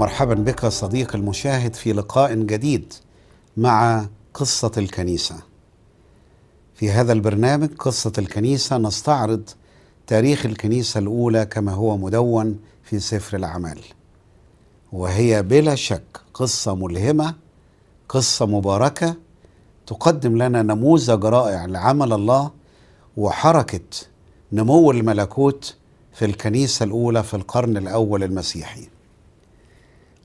ومرحبا بك صديق المشاهد في لقاء جديد مع قصة الكنيسة في هذا البرنامج قصة الكنيسة نستعرض تاريخ الكنيسة الأولى كما هو مدون في سفر الأعمال وهي بلا شك قصة ملهمة قصة مباركة تقدم لنا نموذج رائع لعمل الله وحركة نمو الملكوت في الكنيسة الأولى في القرن الأول المسيحي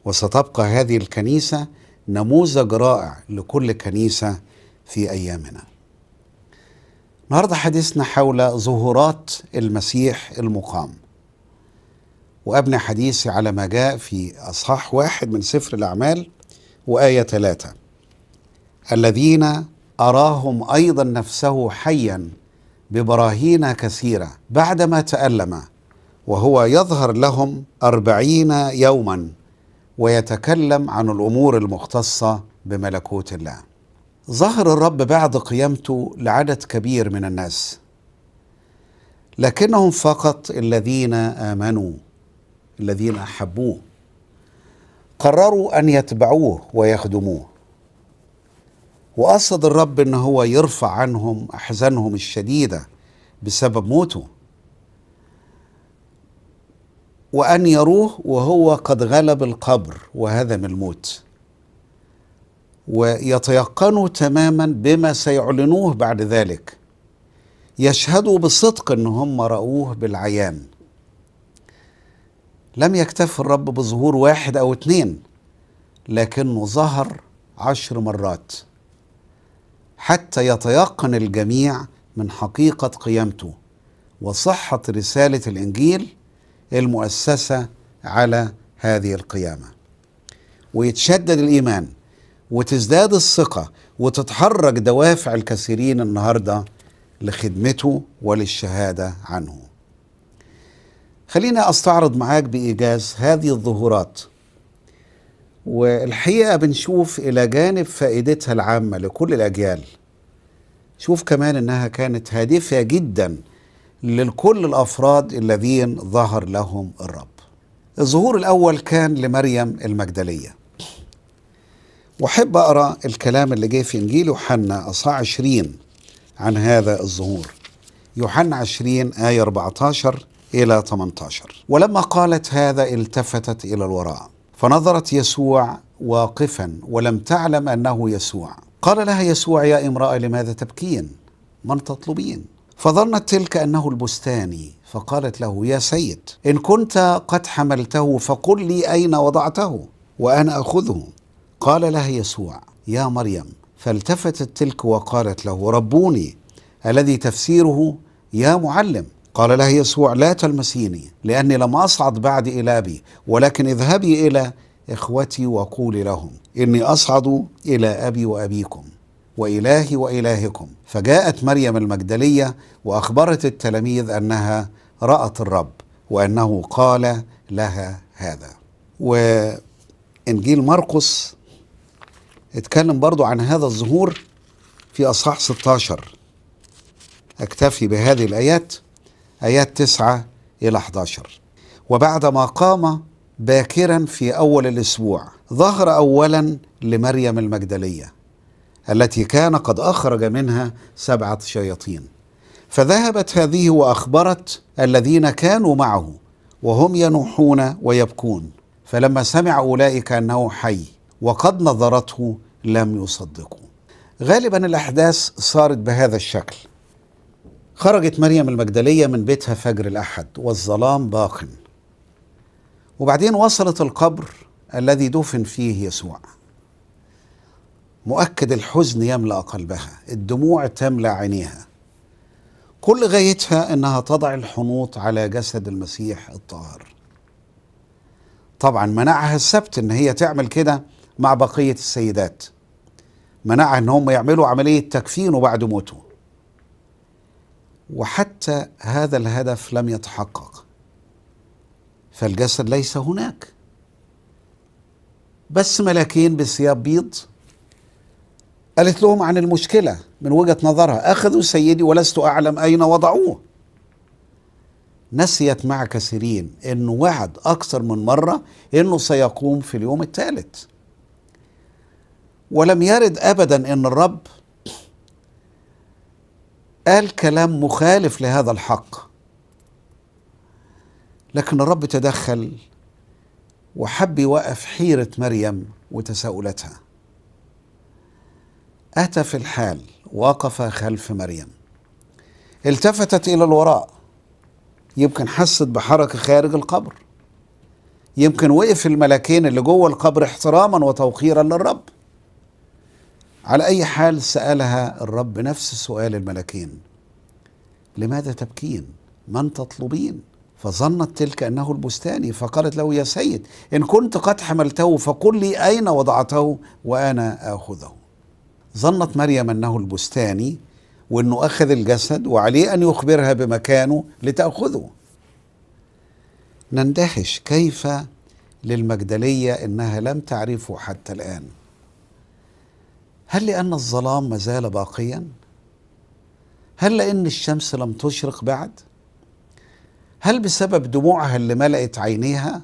وستبقى هذه الكنيسة نموذج رائع لكل كنيسة في أيامنا النهاردة حديثنا حول ظهورات المسيح المقام وأبنى حديثي على ما جاء في أصحاح واحد من سفر الأعمال وآية ثلاثة الذين أراهم أيضا نفسه حيا ببراهين كثيرة بعدما تألم وهو يظهر لهم أربعين يوما ويتكلم عن الامور المختصه بملكوت الله. ظهر الرب بعد قيامته لعدد كبير من الناس لكنهم فقط الذين امنوا الذين احبوه قرروا ان يتبعوه ويخدموه وقصد الرب ان هو يرفع عنهم احزانهم الشديده بسبب موته وأن يروه وهو قد غلب القبر وهدم الموت ويتيقنوا تماما بما سيعلنوه بعد ذلك يشهدوا بصدق ان هم راوه بالعيان لم يكتف الرب بظهور واحد او اثنين لكنه ظهر عشر مرات حتى يتيقن الجميع من حقيقه قيامته وصحه رساله الانجيل المؤسسة على هذه القيامة ويتشدد الإيمان وتزداد الثقة وتتحرك دوافع الكثيرين النهارده لخدمته وللشهادة عنه خلينا أستعرض معاك بإيجاز هذه الظهورات والحقيقة بنشوف إلى جانب فائدتها العامة لكل الأجيال شوف كمان إنها كانت هادفة جدا لكل الافراد الذين ظهر لهم الرب. الظهور الاول كان لمريم المجدليه. واحب اقرا الكلام اللي جاي في انجيل يوحنا اصحاح 20 عن هذا الظهور. يوحنا 20 ايه 14 الى 18. ولما قالت هذا التفتت الى الوراء فنظرت يسوع واقفا ولم تعلم انه يسوع. قال لها يسوع يا امراه لماذا تبكين؟ من تطلبين؟ فظنت تلك انه البستاني فقالت له يا سيد ان كنت قد حملته فقل لي اين وضعته وانا اخذه قال لها يسوع يا مريم فالتفتت تلك وقالت له ربوني الذي تفسيره يا معلم قال لها يسوع لا تلمسيني لاني لم اصعد بعد الى ابي ولكن اذهبي الى اخوتي وقولي لهم اني اصعد الى ابي وابيكم وإلهي وإلهكم فجاءت مريم المجدلية وأخبرت التلاميذ أنها رأت الرب وأنه قال لها هذا وإنجيل مرقس اتكلم برضو عن هذا الظهور في أصحاح 16 أكتفي بهذه الآيات آيات 9 إلى 11 وبعدما قام باكرا في أول الأسبوع ظهر أولا لمريم المجدلية التي كان قد أخرج منها سبعة شياطين فذهبت هذه وأخبرت الذين كانوا معه وهم ينوحون ويبكون فلما سمع أولئك أنه حي وقد نظرته لم يصدقوا غالبا الأحداث صارت بهذا الشكل خرجت مريم المجدلية من بيتها فجر الأحد والظلام باق وبعدين وصلت القبر الذي دفن فيه يسوع مؤكد الحزن يملا قلبها الدموع تملا عينيها كل غايتها انها تضع الحنوط على جسد المسيح الطاهر طبعا منعها السبت ان هي تعمل كده مع بقيه السيدات منعها ان هم يعملوا عمليه تكفينه بعد موته وحتى هذا الهدف لم يتحقق فالجسد ليس هناك بس ملاكين بثياب بيض قالت لهم عن المشكلة من وجهة نظرها أخذوا سيدي ولست أعلم أين وضعوه نسيت مع كثيرين أنه وعد أكثر من مرة أنه سيقوم في اليوم الثالث ولم يرد أبدا أن الرب قال كلام مخالف لهذا الحق لكن الرب تدخل وحب يوقف حيرة مريم وتساؤلاتها في الحال وقف خلف مريم التفتت إلى الوراء يمكن حست بحركة خارج القبر يمكن وقف الملكين اللي جوه القبر احتراما وتوقيرا للرب على أي حال سألها الرب نفس سؤال الملكين لماذا تبكين من تطلبين فظنت تلك أنه البستاني فقالت له يا سيد إن كنت قد حملته فقل لي أين وضعته وأنا آخذه ظنت مريم أنه البستاني وأنه أخذ الجسد وعليه أن يخبرها بمكانه لتأخذه نندهش كيف للمجدلية إنها لم تعرفه حتى الآن هل لأن الظلام ما زال باقيا؟ هل لأن الشمس لم تشرق بعد؟ هل بسبب دموعها اللي ملأت عينيها؟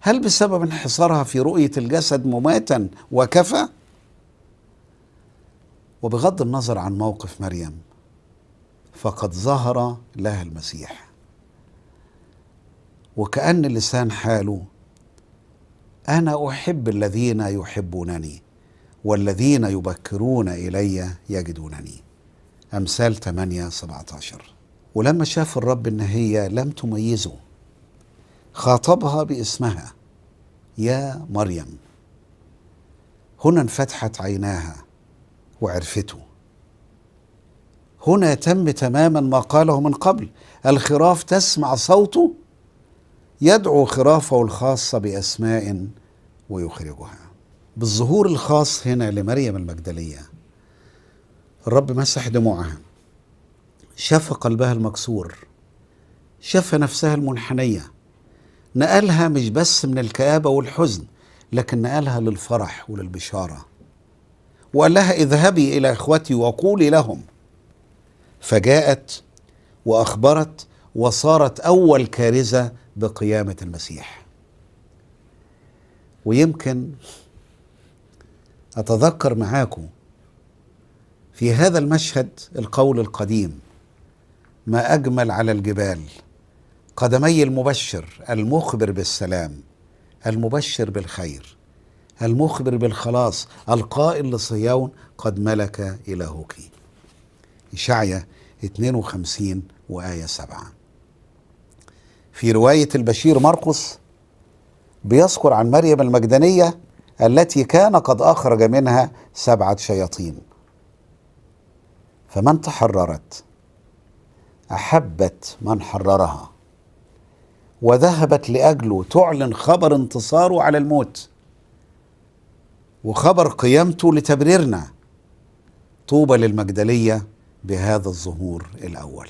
هل بسبب انحصارها في رؤية الجسد مماتا وكفى؟ وبغض النظر عن موقف مريم فقد ظهر لها المسيح وكأن لسان حاله أنا أحب الذين يحبونني والذين يبكرون إلي يجدونني أمثال 8 17 ولما شاف الرب إن هي لم تميزه خاطبها باسمها يا مريم هنا انفتحت عيناها وعرفته هنا يتم تماما ما قاله من قبل الخراف تسمع صوته يدعو خرافه الخاصة بأسماء ويخرجها بالظهور الخاص هنا لمريم المجدلية الرب مسح دموعها شاف قلبها المكسور شاف نفسها المنحنية نقلها مش بس من الكآبة والحزن لكن نقلها للفرح وللبشارة وقال لها اذهبي الى اخوتي وقولي لهم فجاءت واخبرت وصارت اول كارثه بقيامه المسيح ويمكن اتذكر معاكم في هذا المشهد القول القديم ما اجمل على الجبال قدمي المبشر المخبر بالسلام المبشر بالخير المخبر بالخلاص القائل لصيون قد ملك إلهك إشعيا 52 وآية 7 في رواية البشير مرقس بيذكر عن مريم المجدنية التي كان قد أخرج منها سبعة شياطين فمن تحررت أحبت من حررها وذهبت لأجله تعلن خبر انتصاره على الموت وخبر قيامته لتبريرنا طوبى للمجدلية بهذا الظهور الأول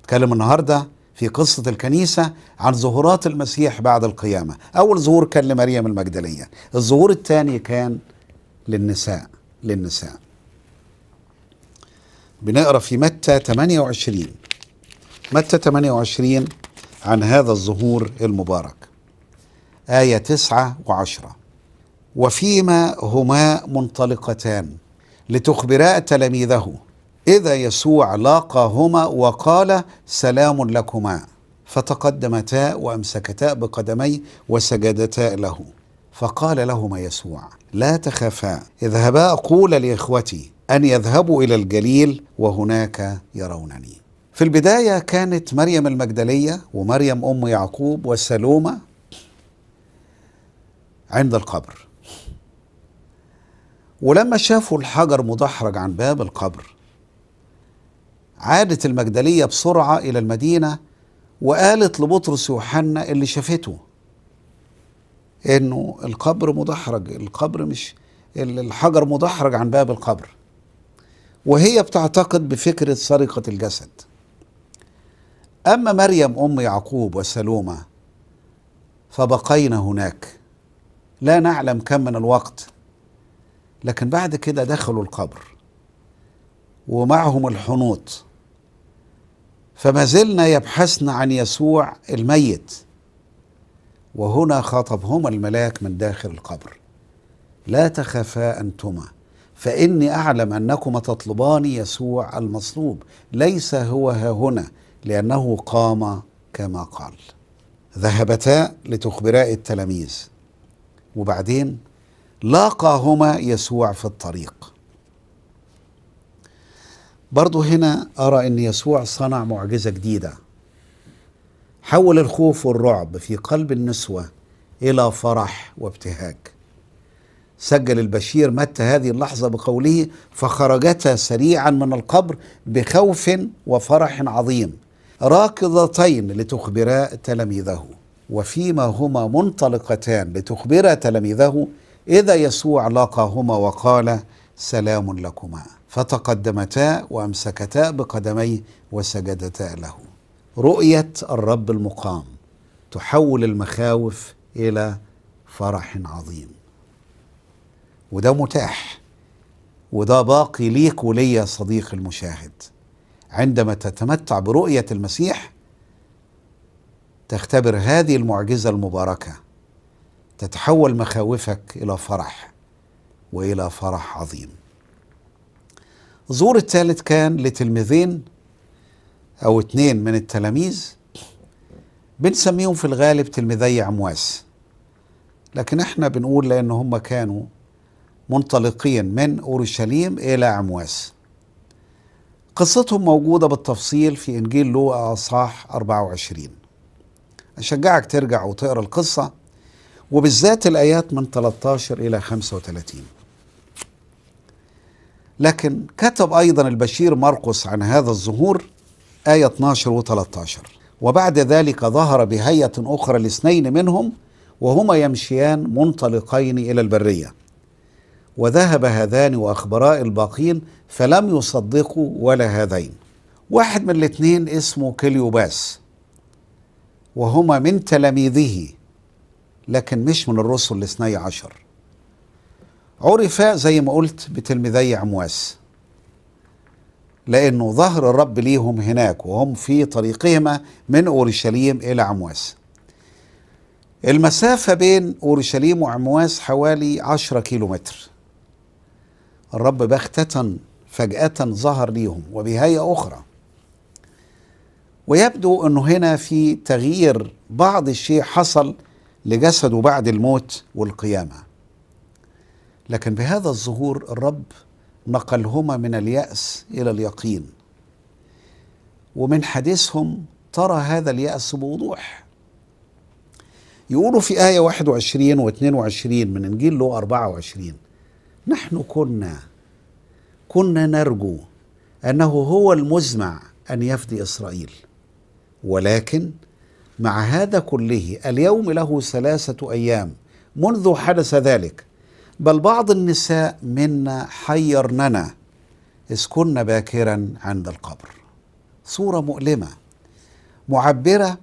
نتكلم النهاردة في قصة الكنيسة عن ظهورات المسيح بعد القيامة أول ظهور كان لمريم المجدلية الظهور الثاني كان للنساء للنساء بنقرأ في متى 28 متى 28 عن هذا الظهور المبارك آية 9 و10 وفيما هما منطلقتان لتخبرا تلاميذه إذا يسوع لاقاهما وقال سلام لكما فتقدمتا وأمسكتا بقدميه وسجدتا له فقال لهما يسوع لا تخافا اذهبا قولا لإخوتي أن يذهبوا إلى الجليل وهناك يرونني في البداية كانت مريم المجدلية ومريم أم يعقوب وسلومة عند القبر ولما شافوا الحجر مدحرج عن باب القبر عادت المجدلية بسرعة إلى المدينة وقالت لبطرس يوحنا اللي شافته إنه القبر مدحرج القبر مش الحجر مدحرج عن باب القبر وهي بتعتقد بفكرة سرقة الجسد أما مريم أم يعقوب وسلومة فبقينا هناك لا نعلم كم من الوقت لكن بعد كده دخلوا القبر ومعهم الحنوط فما زلنا يبحثن عن يسوع الميت وهنا خاطبهما الملاك من داخل القبر لا تخافا انتما فاني اعلم انكما تطلبان يسوع المصلوب ليس هو ها هنا لانه قام كما قال ذهبتا لتخبرا التلاميذ وبعدين لاقاهما يسوع في الطريق برضو هنا أرى أن يسوع صنع معجزة جديدة حول الخوف والرعب في قلب النسوة إلى فرح وابتهاج سجل البشير متى هذه اللحظة بقوله فخرجتا سريعا من القبر بخوف وفرح عظيم راكضتين لتخبرا تلاميذه وفيما هما منطلقتان لتخبرا تلاميذه إذا يسوع لاقاهما وقال سلام لكما فتقدمتا وأمسكتا بقدميه وسجدتا له رؤية الرب المقام تحول المخاوف إلى فرح عظيم وده متاح وده باقي ليك وليا يا صديقي المشاهد عندما تتمتع برؤية المسيح تختبر هذه المعجزة المباركة تتحول مخاوفك الى فرح والى فرح عظيم الظهور الثالث كان لتلميذين او اتنين من التلاميذ بنسميهم في الغالب تلميذي عمواس لكن احنا بنقول لان هم كانوا منطلقين من اورشليم الى عمواس قصتهم موجوده بالتفصيل في انجيل لوقا اصحاح 24 اشجعك ترجع وتقرا القصه وبالذات الآيات من 13 إلى 35 لكن كتب أيضا البشير مرقس عن هذا الظهور آية 12 و13 وبعد ذلك ظهر بهيئة أخرى لاثنين منهم وهما يمشيان منطلقين إلى البرية وذهب هذان وأخبراء الباقين فلم يصدقوا ولا هذين واحد من الاثنين اسمه كليوباس وهما من تلاميذه لكن مش من الرسل الاثني عشر عرف زي ما قلت بتلميذي عمواس لأنه ظهر الرب ليهم هناك وهم في طريقهما من أورشليم إلى عمواس المسافة بين أورشليم وعمواس حوالي عشرة كيلو متر الرب بختة فجأة ظهر ليهم وبهاية أخرى ويبدو أنه هنا في تغيير بعض الشيء حصل لجسده بعد الموت والقيامه لكن بهذا الظهور الرب نقلهما من الياس الى اليقين ومن حديثهم ترى هذا الياس بوضوح يقولوا في آية 21 و 22 من إنجيل لو 24 نحن كنا كنا نرجو أنه هو المزمع أن يفدي إسرائيل ولكن مع هذا كله اليوم له ثلاثة أيام منذ حدث ذلك بل بعض النساء منا حيرننا إذ كنا باكرا عند القبر صورة مؤلمة معبرة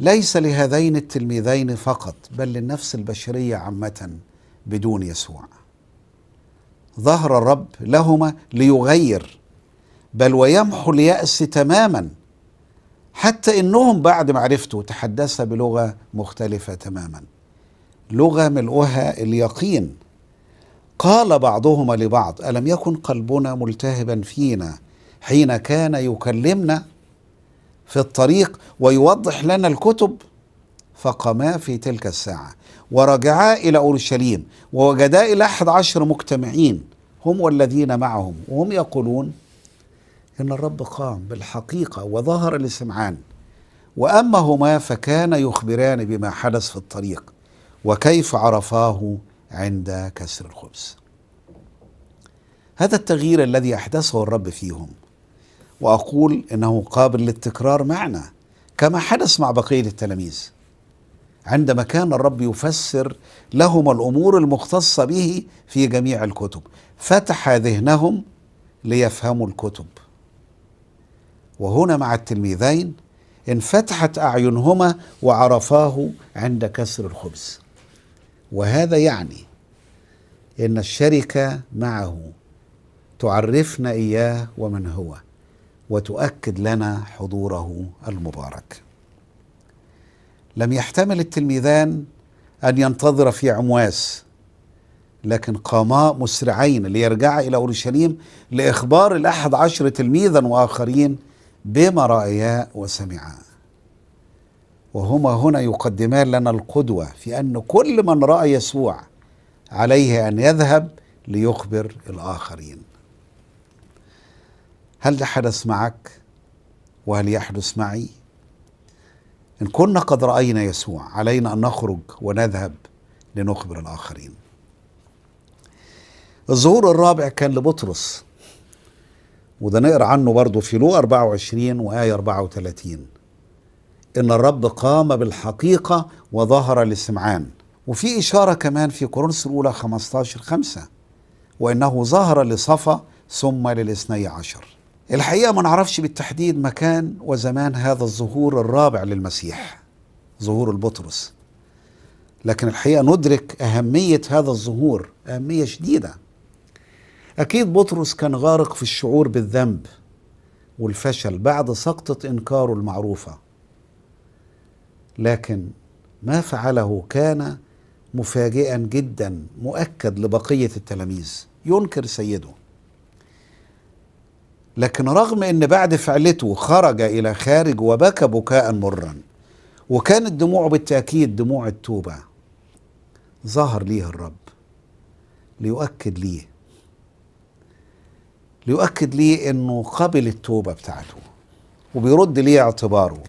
ليس لهذين التلميذين فقط بل للنفس البشرية عامة بدون يسوع ظهر الرب لهما ليغير بل ويمحو اليأس تماما حتى انهم بعد ما عرفته تحدث بلغه مختلفه تماما لغه ملؤها اليقين قال بعضهما لبعض الم يكن قلبنا ملتهبا فينا حين كان يكلمنا في الطريق ويوضح لنا الكتب فقما في تلك الساعه ورجعا الى اورشليم ووجدا الى احد عشر مجتمعين هم والذين معهم وهم يقولون إن الرب قام بالحقيقة وظهر لسمعان واما هما فكان يخبران بما حدث في الطريق وكيف عرفاه عند كسر الخبز هذا التغيير الذي أحدثه الرب فيهم وأقول إنه قابل للتكرار معنا كما حدث مع بقية التلاميذ عندما كان الرب يفسر لهم الأمور المختصة به في جميع الكتب فتح ذهنهم ليفهموا الكتب وهنا مع التلميذين انفتحت أعينهما وعرفاه عند كسر الخبز وهذا يعني إن الشركة معه تعرفنا إياه ومن هو وتؤكد لنا حضوره المبارك لم يحتمل التلميذان أن ينتظر في عمواس لكن قاما مسرعين ليرجعا إلى أورشليم لإخبار الأحد عشر تلميذا وآخرين بما رأيا وسمعا وهما هنا يقدمان لنا القدوة في أن كل من رأى يسوع عليه أن يذهب ليخبر الآخرين هل ده حدث معك وهل يحدث معي إن كنا قد رأينا يسوع علينا أن نخرج ونذهب لنخبر الآخرين الظهور الرابع كان لبطرس وده نقرا عنه برضه في لوقا 24 وآية 34 إن الرب قام بالحقيقة وظهر لسمعان وفي إشارة كمان في كورنثوس الأولى 15 5 وإنه ظهر لصفا ثم للاثني عشر الحقيقة ما نعرفش بالتحديد مكان وزمان هذا الظهور الرابع للمسيح ظهور البطرس لكن الحقيقة ندرك أهمية هذا الظهور أهمية شديدة أكيد بطرس كان غارق في الشعور بالذنب والفشل بعد سقطة إنكاره المعروفة لكن ما فعله كان مفاجئا جدا مؤكد لبقية التلاميذ ينكر سيده لكن رغم ان بعد فعلته خرج الى خارج وبكى بكاء مرا وكانت دموعه بالتاكيد دموع التوبه ظهر ليه الرب ليؤكد ليه ليؤكد ليه انه قبل التوبه بتاعته وبيرد ليه اعتباره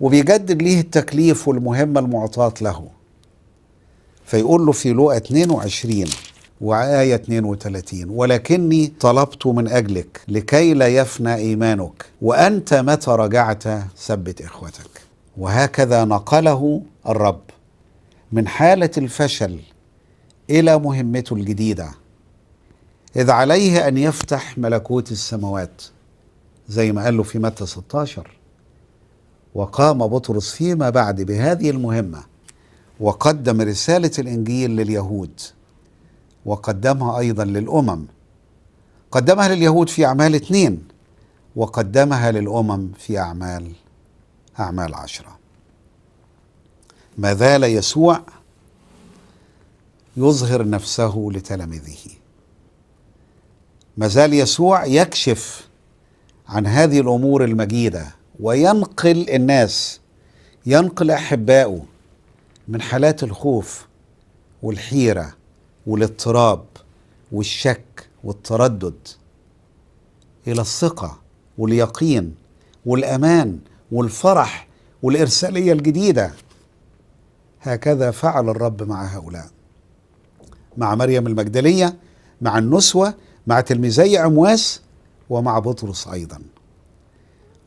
وبيجدد ليه التكليف والمهمه المعطاه له فيقول له في لوقا 22 وآية 32 ولكني طلبت من أجلك لكي لا يفنى إيمانك وأنت متى رجعت ثبت إخوتك وهكذا نقله الرب من حالة الفشل إلى مهمته الجديدة إذ عليه أن يفتح ملكوت السماوات زي ما قال له في متى 16 وقام بطرس فيما بعد بهذه المهمة وقدم رسالة الإنجيل لليهود وقدمها أيضا للأمم قدمها لليهود في أعمال اثنين وقدمها للأمم في أعمال أعمال عشرة ما زال يسوع يظهر نفسه لتلاميذه ما زال يسوع يكشف عن هذه الامور المجيده وينقل الناس ينقل احبائه من حالات الخوف والحيره والاضطراب والشك والتردد الى الثقه واليقين والامان والفرح والارساليه الجديده هكذا فعل الرب مع هؤلاء مع مريم المجدليه مع النسوه مع تلميذي عمواس ومع بطرس أيضا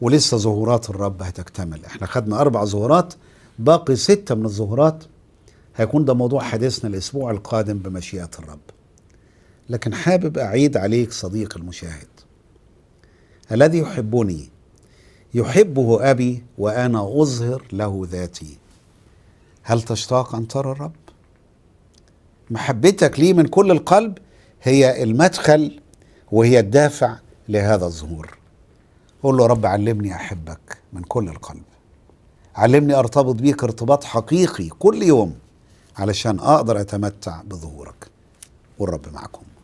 ولسه ظهورات الرب هتكتمل احنا خدنا أربع ظهورات باقي ستة من الظهورات هيكون ده موضوع حديثنا الأسبوع القادم بمشيئة الرب لكن حابب أعيد عليك صديق المشاهد الذي يحبني يحبه أبي وأنا أظهر له ذاتي هل تشتاق أن ترى الرب؟ محبتك ليه من كل القلب هي المدخل وهي الدافع لهذا الظهور قول له رب علمني أحبك من كل القلب علمني أرتبط بيك ارتباط حقيقي كل يوم علشان أقدر أتمتع بظهورك والرب معكم